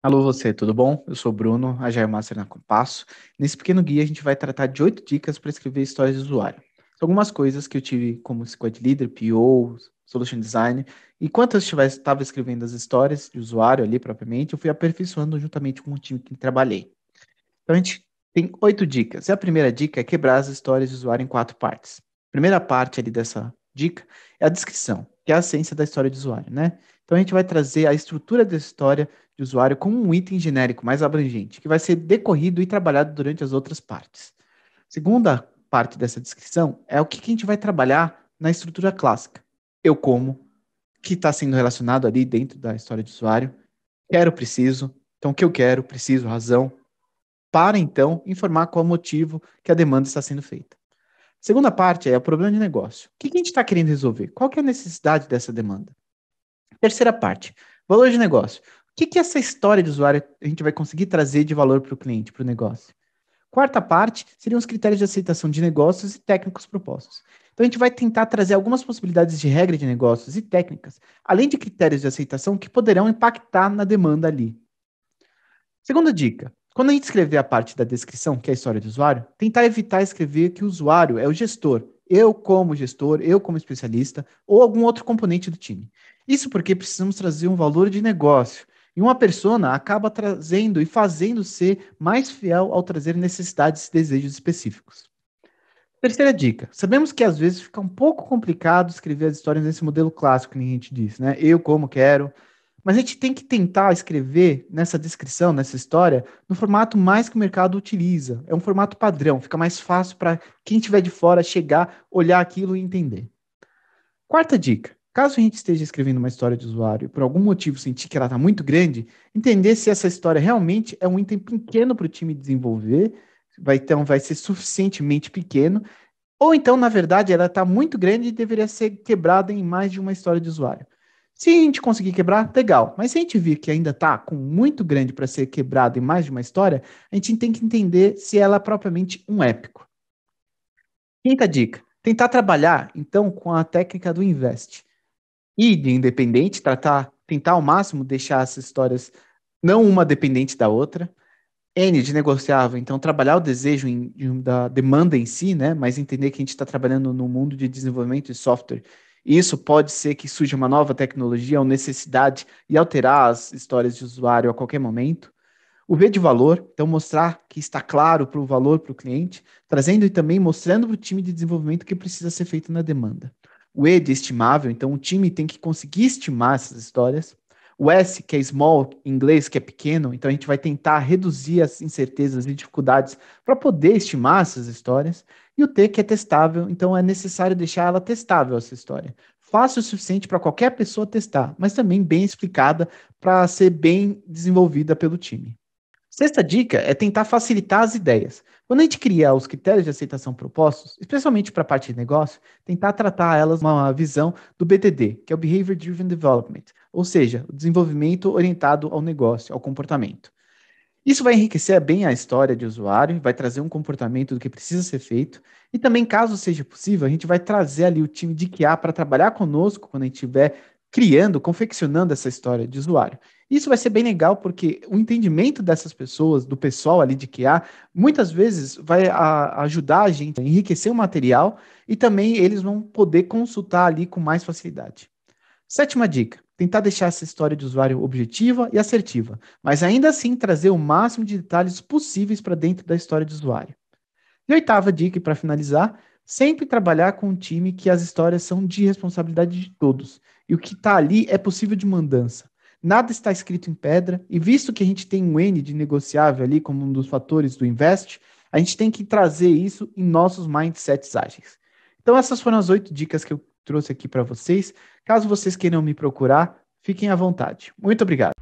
Alô você, tudo bom? Eu sou Bruno, a Jair Master na Compasso. Nesse pequeno guia a gente vai tratar de oito dicas para escrever histórias de usuário. São Algumas coisas que eu tive como squad leader, PO, solution design, e quando eu estava escrevendo as histórias de usuário ali propriamente, eu fui aperfeiçoando juntamente com o time que trabalhei. Então a gente tem oito dicas. E a primeira dica é quebrar as histórias de usuário em quatro partes. A primeira parte ali dessa dica é a descrição, que é a essência da história de usuário, né? Então a gente vai trazer a estrutura da história de usuário como um item genérico mais abrangente, que vai ser decorrido e trabalhado durante as outras partes. Segunda parte dessa descrição é o que a gente vai trabalhar na estrutura clássica. Eu como, que está sendo relacionado ali dentro da história de usuário, quero, preciso, então o que eu quero, preciso, razão, para então informar qual motivo que a demanda está sendo feita. Segunda parte é o problema de negócio. O que a gente está querendo resolver? Qual que é a necessidade dessa demanda? Terceira parte, valor de negócio que, que essa história de usuário a gente vai conseguir trazer de valor para o cliente, para o negócio? Quarta parte seriam os critérios de aceitação de negócios e técnicos propostos. Então a gente vai tentar trazer algumas possibilidades de regra de negócios e técnicas, além de critérios de aceitação que poderão impactar na demanda ali. Segunda dica: quando a gente escrever a parte da descrição, que é a história do usuário, tentar evitar escrever que o usuário é o gestor, eu como gestor, eu como especialista ou algum outro componente do time. Isso porque precisamos trazer um valor de negócio e uma persona acaba trazendo e fazendo ser mais fiel ao trazer necessidades e desejos específicos. Terceira dica. Sabemos que às vezes fica um pouco complicado escrever as histórias nesse modelo clássico que a gente diz, né? Eu como quero. Mas a gente tem que tentar escrever nessa descrição, nessa história, no formato mais que o mercado utiliza. É um formato padrão, fica mais fácil para quem estiver de fora chegar, olhar aquilo e entender. Quarta dica. Caso a gente esteja escrevendo uma história de usuário e por algum motivo sentir que ela está muito grande, entender se essa história realmente é um item pequeno para o time desenvolver, vai, então vai ser suficientemente pequeno, ou então, na verdade, ela está muito grande e deveria ser quebrada em mais de uma história de usuário. Se a gente conseguir quebrar, legal. Mas se a gente vir que ainda está com muito grande para ser quebrado em mais de uma história, a gente tem que entender se ela é propriamente um épico. Quinta dica: tentar trabalhar então com a técnica do invest e de independente, tratar, tentar ao máximo deixar essas histórias não uma dependente da outra. N de negociável, então trabalhar o desejo em, em, da demanda em si, né? Mas entender que a gente está trabalhando no mundo de desenvolvimento de software. E isso pode ser que surja uma nova tecnologia ou necessidade e alterar as histórias de usuário a qualquer momento. O V de valor, então mostrar que está claro para o valor para o cliente, trazendo e também mostrando para o time de desenvolvimento o que precisa ser feito na demanda o E de estimável, então o time tem que conseguir estimar essas histórias. O S, que é small, em inglês, que é pequeno, então a gente vai tentar reduzir as incertezas e dificuldades para poder estimar essas histórias. E o T, que é testável, então é necessário deixar ela testável, essa história. Fácil o suficiente para qualquer pessoa testar, mas também bem explicada para ser bem desenvolvida pelo time. Sexta dica é tentar facilitar as ideias. Quando a gente criar os critérios de aceitação propostos, especialmente para a parte de negócio, tentar tratar elas uma visão do BDD, que é o Behavior Driven Development, ou seja, o desenvolvimento orientado ao negócio, ao comportamento. Isso vai enriquecer bem a história de usuário, vai trazer um comportamento do que precisa ser feito, e também, caso seja possível, a gente vai trazer ali o time de QA para trabalhar conosco quando a gente estiver criando, confeccionando essa história de usuário. Isso vai ser bem legal porque o entendimento dessas pessoas, do pessoal ali de QA, muitas vezes vai a, ajudar a gente a enriquecer o material e também eles vão poder consultar ali com mais facilidade. Sétima dica: tentar deixar essa história de usuário objetiva e assertiva, mas ainda assim trazer o máximo de detalhes possíveis para dentro da história de usuário. E oitava dica, para finalizar, sempre trabalhar com um time que as histórias são de responsabilidade de todos. E o que está ali é possível de mudança. Nada está escrito em pedra, e visto que a gente tem um N de negociável ali como um dos fatores do Invest, a gente tem que trazer isso em nossos mindsets ágeis. Então, essas foram as oito dicas que eu trouxe aqui para vocês. Caso vocês queiram me procurar, fiquem à vontade. Muito obrigado.